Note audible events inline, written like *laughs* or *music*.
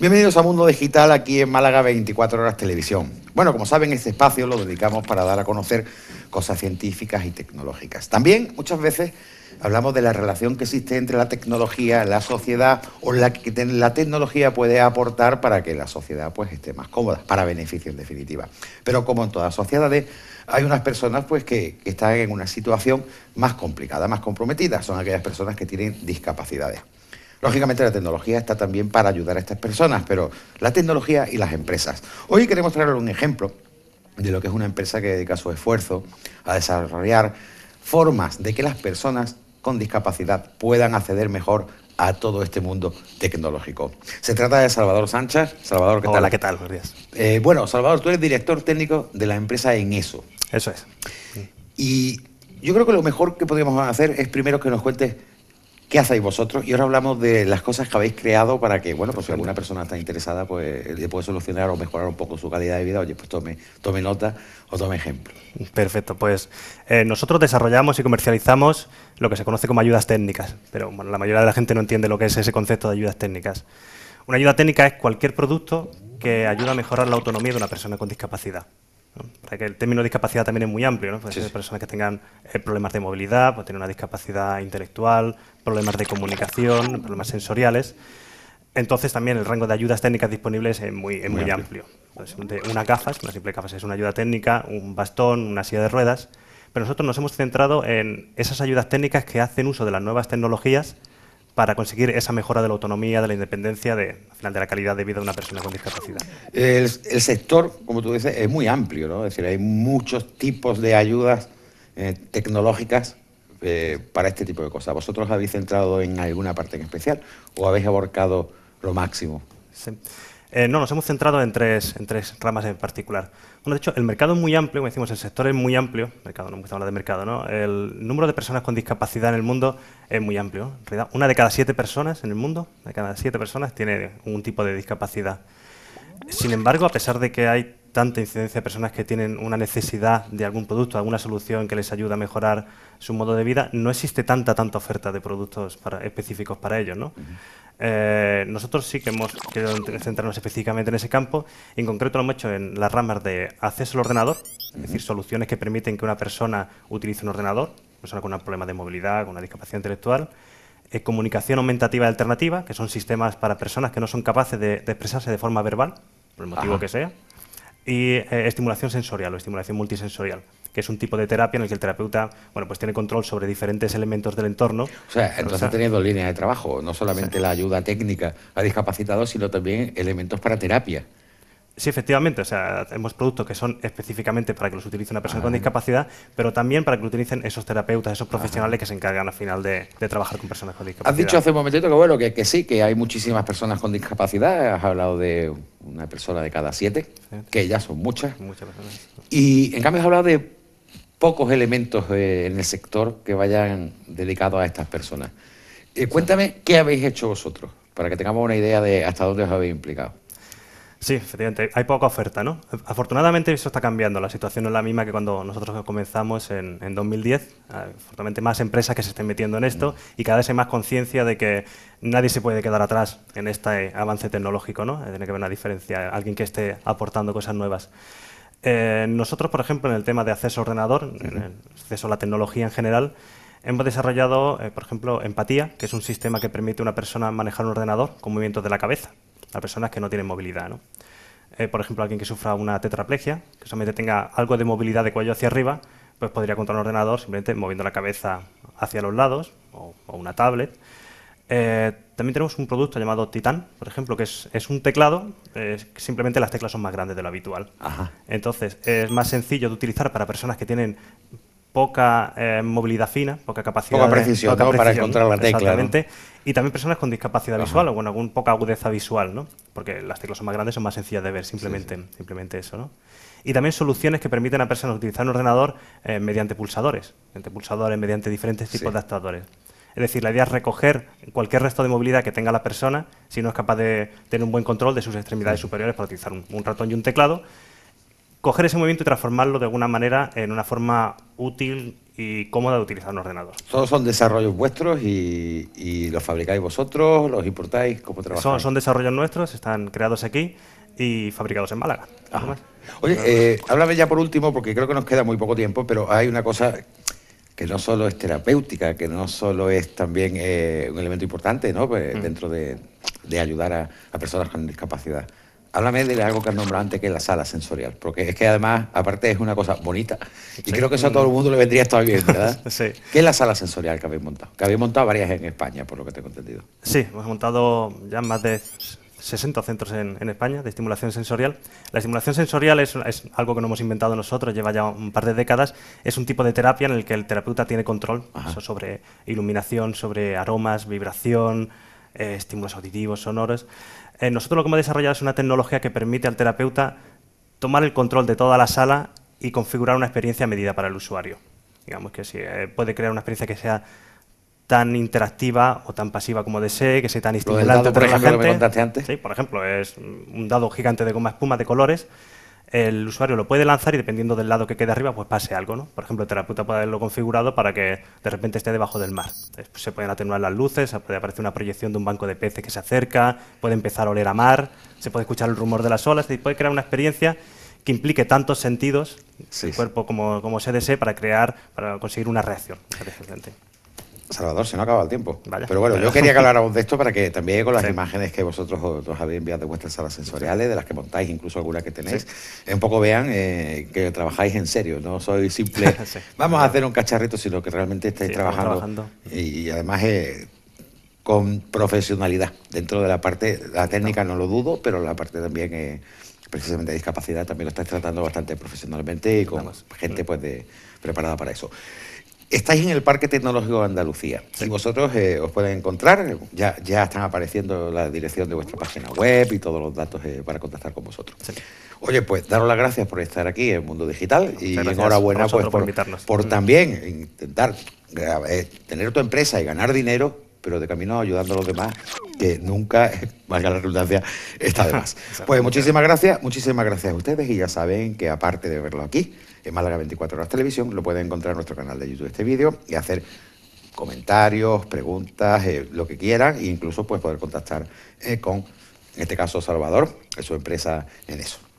Bienvenidos a Mundo Digital aquí en Málaga 24 Horas Televisión. Bueno, como saben, este espacio lo dedicamos para dar a conocer cosas científicas y tecnológicas. También muchas veces hablamos de la relación que existe entre la tecnología, la sociedad o la que la tecnología puede aportar para que la sociedad pues esté más cómoda, para beneficio en definitiva. Pero como en todas sociedades, hay unas personas pues que están en una situación más complicada, más comprometida, son aquellas personas que tienen discapacidades. Lógicamente la tecnología está también para ayudar a estas personas, pero la tecnología y las empresas. Hoy queremos traer un ejemplo de lo que es una empresa que dedica su esfuerzo a desarrollar formas de que las personas con discapacidad puedan acceder mejor a todo este mundo tecnológico. Se trata de Salvador Sánchez. Salvador, ¿qué tal? Hola, ¿qué tal? Eh, bueno, Salvador, tú eres director técnico de la empresa En Eso. Eso es. Y yo creo que lo mejor que podríamos hacer es primero que nos cuentes ¿Qué hacéis vosotros? Y ahora hablamos de las cosas que habéis creado para que, bueno, pues si alguna persona está interesada, pues le puede solucionar o mejorar un poco su calidad de vida. Oye, pues tome, tome nota o tome ejemplo. Perfecto, pues eh, nosotros desarrollamos y comercializamos lo que se conoce como ayudas técnicas, pero bueno, la mayoría de la gente no entiende lo que es ese concepto de ayudas técnicas. Una ayuda técnica es cualquier producto que ayuda a mejorar la autonomía de una persona con discapacidad el término discapacidad también es muy amplio, ¿no? ser personas que tengan eh, problemas de movilidad, pueden tener una discapacidad intelectual, problemas de comunicación, problemas sensoriales. Entonces también el rango de ayudas técnicas disponibles es muy, amplio. Pues una Entonces, una simple gafas es una ayuda técnica, un bastón, una silla de ruedas, pero nosotros nos hemos centrado en esas ayudas técnicas que hacen uso de las nuevas tecnologías para conseguir esa mejora de la autonomía, de la independencia, de, al final, de la calidad de vida de una persona con discapacidad? El, sector, como tú dices, es muy amplio, ¿no? Es decir, hay muchos tipos de ayudas eh, tecnológicas eh, para este tipo de cosas. ¿Vosotros habéis centrado en alguna parte en especial o habéis abarcado lo máximo? Sí. Eh, no, nos hemos centrado en tres, en tres ramas en particular. Bueno, de hecho, el mercado es muy amplio, como decimos, el sector es muy amplio, mercado, no me gusta de mercado, El número de personas con discapacidad en el mundo es muy amplio. En realidad, una de cada siete personas en el mundo, de cada siete personas, tiene un tipo de discapacidad. Sin embargo, a pesar de que hay tanta incidencia de personas que tienen una necesidad de algún producto, alguna solución que les ayuda a mejorar su modo de vida, no existe tanta, tanta oferta de productos específicos para ellos, ¿no? Eh, nosotros sí que hemos querido centrarnos específicamente en ese campo. En concreto lo hemos hecho en las ramas de acceso al ordenador, es decir, soluciones que permiten que una persona utilice un ordenador, persona con un problema de movilidad, con una discapacidad intelectual. Eh, comunicación aumentativa alternativa, que son sistemas para personas que no son capaces de, expresarse de forma verbal, por el motivo que sea. Y eh, estimulación sensorial o estimulación multisensorial que es un tipo de terapia en el que el terapeuta bueno, pues tiene control sobre diferentes elementos del entorno. O sea, entonces ha tenido líneas de trabajo, no solamente la ayuda técnica a discapacitados, sino también elementos para terapia. Sí, efectivamente. O sea, tenemos productos que son específicamente para que los utilice una persona con ah. discapacidad, pero también para que lo utilicen esos terapeutas, esos profesionales que se encargan al final de, trabajar con personas con discapacidad. Has dicho hace un momentito que que, sí, que hay muchísimas personas con discapacidad. Has hablado de una persona de cada siete, que ya son muchas. Muchas personas. Y en cambio has hablado de pocos elementos en el sector que vayan dedicados a estas personas. Eh, cuéntame qué habéis hecho vosotros, para que tengamos una idea de hasta dónde os habéis implicado. Sí, efectivamente, hay poca oferta, ¿no? Afortunadamente eso está cambiando, la situación no es la misma que cuando nosotros comenzamos en, en 2010, afortunadamente más empresas que se estén metiendo en esto y cada vez hay más conciencia de que nadie se puede quedar atrás en este avance tecnológico, ¿no? Tiene que haber una diferencia, alguien que esté aportando cosas nuevas. Eh, nosotros, por ejemplo, en el tema de acceso a ordenador, en el acceso a la tecnología en general, hemos desarrollado, eh, por ejemplo, Empatía, que es un sistema que permite a una persona manejar un ordenador con movimientos de la cabeza, a personas que no tienen movilidad. Eh, por ejemplo, alguien que sufra una tetraplegia, que solamente tenga algo de movilidad de cuello hacia arriba, pues podría controlar un ordenador simplemente moviendo la cabeza hacia los lados o una tablet. Eh, también tenemos un producto llamado Titan, por ejemplo, que es, un teclado, simplemente las teclas son más grandes de lo habitual. Entonces, es más sencillo de utilizar para personas que tienen poca eh, movilidad fina, poca capacidad precisión, precisión, para encontrar la tecla. Y también personas con discapacidad visual o con poca agudeza visual, ¿no? Porque las teclas son más grandes, son más sencillas de ver, simplemente, simplemente eso, ¿no? Y también soluciones que permiten a personas utilizar un ordenador eh, mediante pulsadores, mediante pulsadores, mediante diferentes tipos de actuadores. Es decir, la idea es recoger cualquier resto de movilidad que tenga la persona si no es capaz de tener un buen control de sus extremidades superiores para utilizar un, ratón y un teclado. Coger ese movimiento y transformarlo de alguna manera en una forma útil y cómoda de utilizar un ordenador. Todos son desarrollos vuestros y, los fabricáis vosotros, los importáis, ¿cómo trabajáis? Son, desarrollos nuestros, están creados aquí y fabricados en Málaga. Oye, eh, háblame ya por último, porque creo que nos queda muy poco tiempo, pero hay una cosa que no solo es terapéutica, que no solo es también eh, un elemento importante ¿no? Pues, mm. dentro de, ayudar a, personas con discapacidad. Háblame de algo que has nombrado antes, que es la sala sensorial, porque es que además, aparte es una cosa bonita, y creo que eso a todo el mundo le vendría estar bien, ¿verdad? *laughs* sí. ¿Qué es la sala sensorial que habéis montado? Que habéis montado varias en España, por lo que tengo entendido. Sí, hemos montado ya más de 60 centros en, España de estimulación sensorial. La estimulación sensorial es, algo que no hemos inventado nosotros, lleva ya un par de décadas. Es un tipo de terapia en el que el terapeuta tiene control sobre iluminación, sobre aromas, vibración, eh, estímulos auditivos, sonoros. Eh, nosotros lo que hemos desarrollado es una tecnología que permite al terapeuta tomar el control de toda la sala y configurar una experiencia medida para el usuario. Digamos que eh, puede crear una experiencia que sea tan interactiva o tan pasiva como desee, que sea tan estimulante por por ejemplo, es un dado gigante de goma espuma de colores. El usuario lo puede lanzar y dependiendo del lado que quede arriba, pues pase algo, ¿no? Por ejemplo, el terapeuta puede haberlo configurado para que de repente esté debajo del mar. Pues, se pueden atenuar las luces, puede aparecer una proyección de un banco de peces que se acerca, puede empezar a oler a mar, se puede escuchar el rumor de las olas, se puede crear una experiencia que implique tantos sentidos, el cuerpo como, como se desee, para crear, para conseguir una reacción. Salvador, se nos acaba el tiempo. Pero bueno, yo quería que habláramos de esto para que también con las imágenes que vosotros os, habéis enviado de vuestras salas sensoriales, de las que montáis, incluso algunas que tenéis, eh, un poco vean eh, que trabajáis en serio, no soy simple. *laughs* Vamos a hacer un cacharrito, sino que realmente estáis trabajando, Y, además eh, con profesionalidad dentro de la parte, la técnica no, lo dudo, pero la parte también... precisamente de discapacidad también lo estáis tratando bastante profesionalmente y con gente pues de, preparada para eso. Estáis en el Parque Tecnológico de Andalucía si y vosotros eh, os pueden encontrar, ya, ya están apareciendo la dirección de vuestra página web y todos los datos eh, para contactar con vosotros. Oye, pues daros las gracias por estar aquí en Mundo Digital y enhorabuena pues, por, mm. también intentar eh, tener tu empresa y ganar dinero pero de camino ayudando a los demás que nunca, *laughs* valga la redundancia, está de *laughs* más. pues muchísimas gracias, muchísimas gracias a ustedes y ya saben que aparte de verlo aquí, en Málaga 24 Horas Televisión, lo pueden encontrar en nuestro canal de YouTube este vídeo y hacer comentarios, preguntas, eh, lo que quieran e incluso pues, poder contactar eh, con, en este caso, Salvador, su empresa en eso.